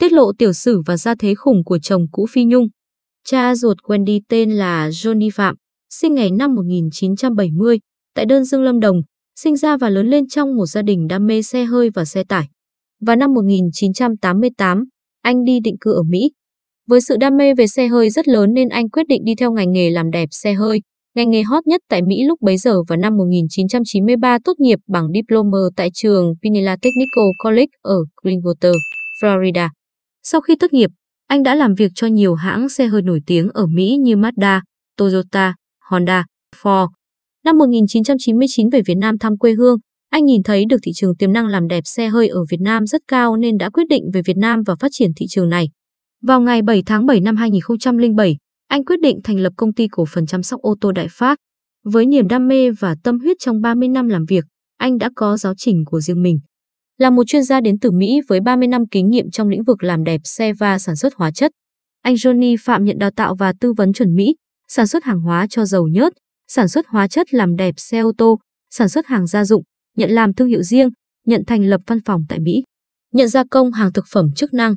tiết lộ tiểu sử và gia thế khủng của chồng cũ Phi Nhung. Cha ruột Wendy tên là Johnny Phạm, sinh ngày năm 1970, tại Đơn Dương Lâm Đồng, sinh ra và lớn lên trong một gia đình đam mê xe hơi và xe tải. Vào năm 1988, anh đi định cư ở Mỹ. Với sự đam mê về xe hơi rất lớn nên anh quyết định đi theo ngành nghề làm đẹp xe hơi, ngành nghề hot nhất tại Mỹ lúc bấy giờ vào năm 1993 tốt nghiệp bằng diploma tại trường Pinella Technical College ở Greenwater, Florida. Sau khi tốt nghiệp, anh đã làm việc cho nhiều hãng xe hơi nổi tiếng ở Mỹ như Mazda, Toyota, Honda, Ford. Năm 1999 về Việt Nam thăm quê hương, anh nhìn thấy được thị trường tiềm năng làm đẹp xe hơi ở Việt Nam rất cao nên đã quyết định về Việt Nam và phát triển thị trường này. Vào ngày 7 tháng 7 năm 2007, anh quyết định thành lập công ty cổ phần chăm sóc ô tô Đại Phát. Với niềm đam mê và tâm huyết trong 30 năm làm việc, anh đã có giáo trình của riêng mình. Là một chuyên gia đến từ Mỹ với 30 năm kinh nghiệm trong lĩnh vực làm đẹp xe và sản xuất hóa chất, anh Johnny Phạm nhận đào tạo và tư vấn chuẩn Mỹ, sản xuất hàng hóa cho dầu nhớt, sản xuất hóa chất làm đẹp xe ô tô, sản xuất hàng gia dụng, nhận làm thương hiệu riêng, nhận thành lập văn phòng tại Mỹ, nhận gia công hàng thực phẩm chức năng,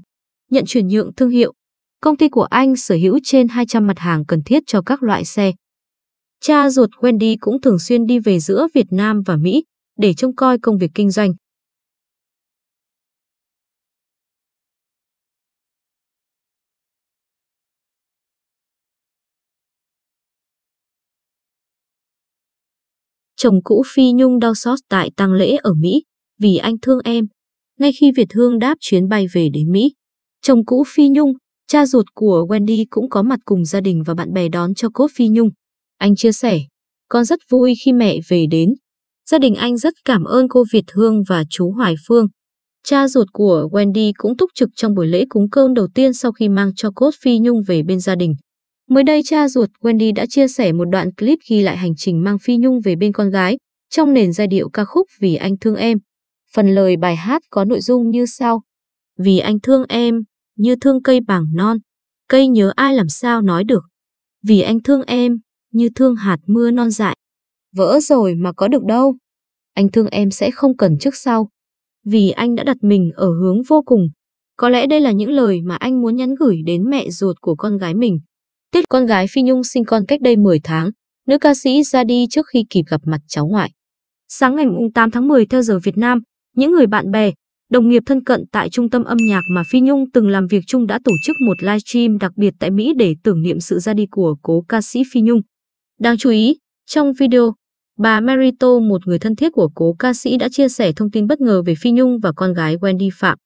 nhận chuyển nhượng thương hiệu. Công ty của anh sở hữu trên 200 mặt hàng cần thiết cho các loại xe. Cha ruột Wendy cũng thường xuyên đi về giữa Việt Nam và Mỹ để trông coi công việc kinh doanh. Chồng cũ Phi Nhung đau xót tại tang lễ ở Mỹ, vì anh thương em. Ngay khi Việt Hương đáp chuyến bay về đến Mỹ, chồng cũ Phi Nhung, cha ruột của Wendy cũng có mặt cùng gia đình và bạn bè đón cho cốt Phi Nhung. Anh chia sẻ, con rất vui khi mẹ về đến. Gia đình anh rất cảm ơn cô Việt Hương và chú Hoài Phương. Cha ruột của Wendy cũng túc trực trong buổi lễ cúng cơm đầu tiên sau khi mang cho cốt Phi Nhung về bên gia đình. Mới đây cha ruột Wendy đã chia sẻ một đoạn clip ghi lại hành trình mang Phi Nhung về bên con gái trong nền giai điệu ca khúc Vì anh thương em. Phần lời bài hát có nội dung như sau. Vì anh thương em, như thương cây bảng non, cây nhớ ai làm sao nói được. Vì anh thương em, như thương hạt mưa non dại. Vỡ rồi mà có được đâu. Anh thương em sẽ không cần trước sau. Vì anh đã đặt mình ở hướng vô cùng. Có lẽ đây là những lời mà anh muốn nhắn gửi đến mẹ ruột của con gái mình. Tiết con gái Phi Nhung sinh con cách đây 10 tháng, nữ ca sĩ ra đi trước khi kịp gặp mặt cháu ngoại. Sáng ngày 8 tháng 10 theo giờ Việt Nam, những người bạn bè, đồng nghiệp thân cận tại trung tâm âm nhạc mà Phi Nhung từng làm việc chung đã tổ chức một livestream đặc biệt tại Mỹ để tưởng niệm sự ra đi của cố ca sĩ Phi Nhung. Đáng chú ý, trong video, bà Marito, một người thân thiết của cố ca sĩ đã chia sẻ thông tin bất ngờ về Phi Nhung và con gái Wendy Phạm.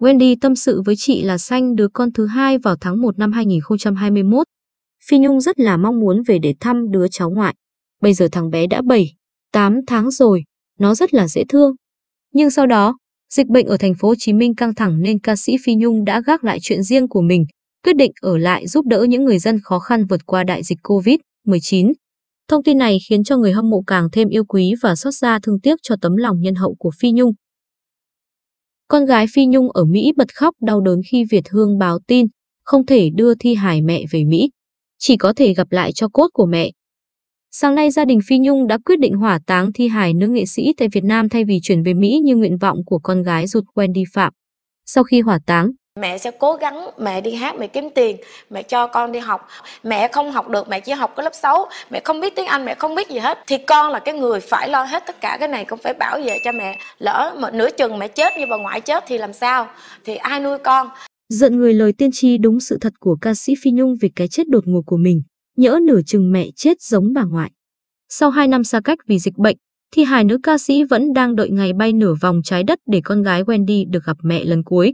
Wendy tâm sự với chị là sanh đứa con thứ hai vào tháng 1 năm 2021, Phi Nhung rất là mong muốn về để thăm đứa cháu ngoại. Bây giờ thằng bé đã 7, 8 tháng rồi, nó rất là dễ thương. Nhưng sau đó, dịch bệnh ở thành phố Hồ Chí Minh căng thẳng nên ca sĩ Phi Nhung đã gác lại chuyện riêng của mình, quyết định ở lại giúp đỡ những người dân khó khăn vượt qua đại dịch Covid-19. Thông tin này khiến cho người hâm mộ càng thêm yêu quý và xót xa thương tiếc cho tấm lòng nhân hậu của Phi Nhung. Con gái Phi Nhung ở Mỹ bật khóc đau đớn khi Việt Hương báo tin không thể đưa thi hài mẹ về Mỹ chỉ có thể gặp lại cho cốt của mẹ. Sáng nay gia đình Phi Nhung đã quyết định hỏa táng thi hài nữ nghệ sĩ tại Việt Nam thay vì chuyển về Mỹ như nguyện vọng của con gái ruột Wendy Phạm. Sau khi hỏa táng, mẹ sẽ cố gắng mẹ đi hát mẹ kiếm tiền mẹ cho con đi học mẹ không học được mẹ chỉ học cái lớp 6 mẹ không biết tiếng anh mẹ không biết gì hết thì con là cái người phải lo hết tất cả cái này cũng phải bảo vệ cho mẹ lỡ mà nửa chừng mẹ chết như bà ngoại chết thì làm sao thì ai nuôi con Giận người lời tiên tri đúng sự thật của ca sĩ Phi Nhung về cái chết đột ngột của mình, nhỡ nửa chừng mẹ chết giống bà ngoại. Sau 2 năm xa cách vì dịch bệnh, thì hai nữ ca sĩ vẫn đang đợi ngày bay nửa vòng trái đất để con gái Wendy được gặp mẹ lần cuối.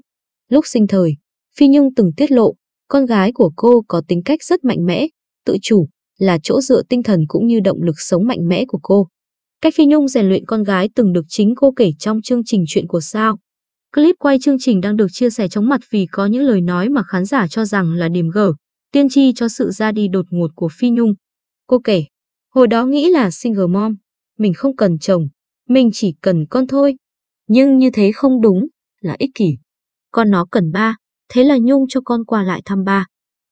Lúc sinh thời, Phi Nhung từng tiết lộ, con gái của cô có tính cách rất mạnh mẽ, tự chủ, là chỗ dựa tinh thần cũng như động lực sống mạnh mẽ của cô. Cách Phi Nhung rèn luyện con gái từng được chính cô kể trong chương trình Chuyện của Sao. Clip quay chương trình đang được chia sẻ chóng mặt vì có những lời nói mà khán giả cho rằng là điểm gở, tiên tri cho sự ra đi đột ngột của Phi Nhung. Cô kể, hồi đó nghĩ là single mom, mình không cần chồng, mình chỉ cần con thôi. Nhưng như thế không đúng, là ích kỷ. Con nó cần ba, thế là Nhung cho con qua lại thăm ba.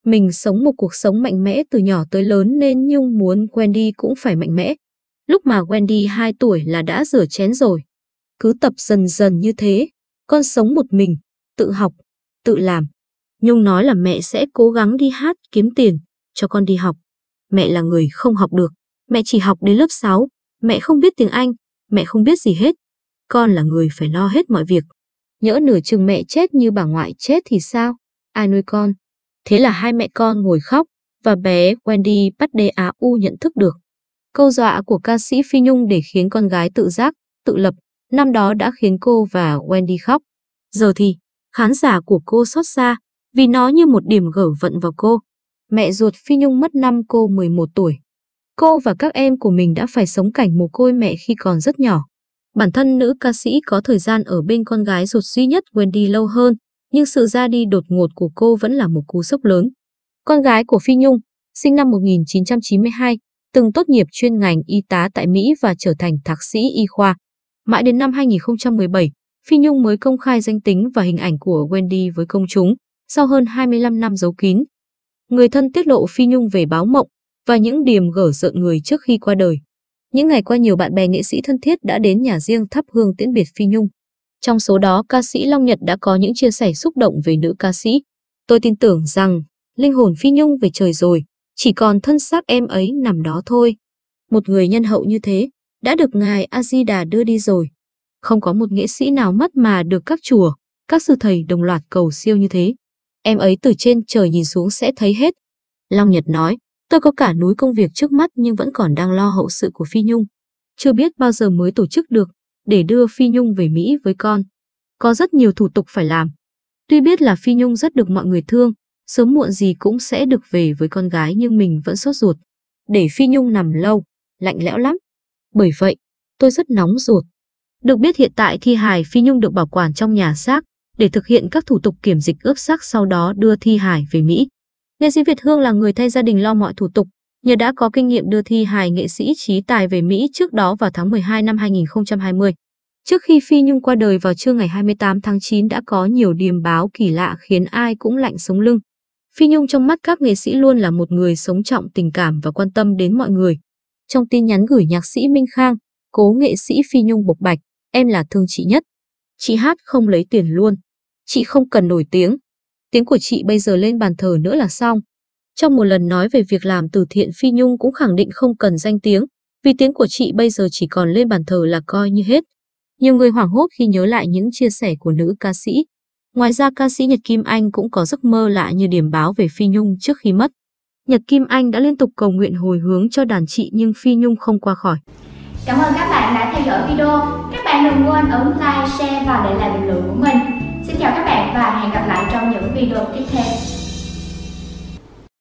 Mình sống một cuộc sống mạnh mẽ từ nhỏ tới lớn nên Nhung muốn Wendy cũng phải mạnh mẽ. Lúc mà Wendy 2 tuổi là đã rửa chén rồi. Cứ tập dần dần như thế, con sống một mình, tự học, tự làm. Nhung nói là mẹ sẽ cố gắng đi hát kiếm tiền, cho con đi học. Mẹ là người không học được, mẹ chỉ học đến lớp 6, mẹ không biết tiếng Anh, mẹ không biết gì hết. Con là người phải lo hết mọi việc. Nhỡ nửa chừng mẹ chết như bà ngoại chết thì sao? Ai nuôi con? Thế là hai mẹ con ngồi khóc và bé Wendy bắt đê Á U nhận thức được. Câu dọa của ca sĩ Phi Nhung để khiến con gái tự giác, tự lập, năm đó đã khiến cô và Wendy khóc. Giờ thì, khán giả của cô xót xa vì nó như một điểm gở vận vào cô. Mẹ ruột Phi Nhung mất năm cô 11 tuổi. Cô và các em của mình đã phải sống cảnh mồ côi mẹ khi còn rất nhỏ. Bản thân nữ ca sĩ có thời gian ở bên con gái ruột duy nhất Wendy lâu hơn, nhưng sự ra đi đột ngột của cô vẫn là một cú sốc lớn. Con gái của Phi Nhung, sinh năm 1992, từng tốt nghiệp chuyên ngành y tá tại Mỹ và trở thành thạc sĩ y khoa, Mãi đến năm 2017, Phi Nhung mới công khai danh tính và hình ảnh của Wendy với công chúng, sau hơn 25 năm giấu kín. Người thân tiết lộ Phi Nhung về báo mộng và những điểm gở rợn người trước khi qua đời. Những ngày qua nhiều bạn bè nghệ sĩ thân thiết đã đến nhà riêng thắp hương tiễn biệt Phi Nhung. Trong số đó, ca sĩ Long Nhật đã có những chia sẻ xúc động về nữ ca sĩ. Tôi tin tưởng rằng, linh hồn Phi Nhung về trời rồi, chỉ còn thân xác em ấy nằm đó thôi. Một người nhân hậu như thế, đã được Ngài A-di-đà đưa đi rồi. Không có một nghệ sĩ nào mất mà được các chùa, các sư thầy đồng loạt cầu siêu như thế. Em ấy từ trên trời nhìn xuống sẽ thấy hết. Long Nhật nói, tôi có cả núi công việc trước mắt nhưng vẫn còn đang lo hậu sự của Phi Nhung. Chưa biết bao giờ mới tổ chức được để đưa Phi Nhung về Mỹ với con. Có rất nhiều thủ tục phải làm. Tuy biết là Phi Nhung rất được mọi người thương, sớm muộn gì cũng sẽ được về với con gái nhưng mình vẫn sốt ruột. Để Phi Nhung nằm lâu, lạnh lẽo lắm. Bởi vậy, tôi rất nóng ruột. Được biết hiện tại thi hài Phi Nhung được bảo quản trong nhà xác để thực hiện các thủ tục kiểm dịch ướp xác sau đó đưa thi hài về Mỹ. Nghệ sĩ Việt Hương là người thay gia đình lo mọi thủ tục, nhờ đã có kinh nghiệm đưa thi hài nghệ sĩ Trí Tài về Mỹ trước đó vào tháng 12 năm 2020. Trước khi Phi Nhung qua đời vào trưa ngày 28 tháng 9 đã có nhiều điềm báo kỳ lạ khiến ai cũng lạnh sống lưng. Phi Nhung trong mắt các nghệ sĩ luôn là một người sống trọng tình cảm và quan tâm đến mọi người. Trong tin nhắn gửi nhạc sĩ Minh Khang, cố nghệ sĩ Phi Nhung bộc bạch, em là thương chị nhất. Chị hát không lấy tiền luôn. Chị không cần nổi tiếng. Tiếng của chị bây giờ lên bàn thờ nữa là xong. Trong một lần nói về việc làm từ thiện Phi Nhung cũng khẳng định không cần danh tiếng, vì tiếng của chị bây giờ chỉ còn lên bàn thờ là coi như hết. Nhiều người hoảng hốt khi nhớ lại những chia sẻ của nữ ca sĩ. Ngoài ra ca sĩ Nhật Kim Anh cũng có giấc mơ lạ như điểm báo về Phi Nhung trước khi mất. Nhật Kim Anh đã liên tục cầu nguyện hồi hướng cho đàn chị nhưng Phi Nhung không qua khỏi. Cảm ơn các bạn đã theo dõi video. Các bạn đừng quên ấn like, share và để lại bình luận của mình. Xin chào các bạn và hẹn gặp lại trong những video tiếp theo.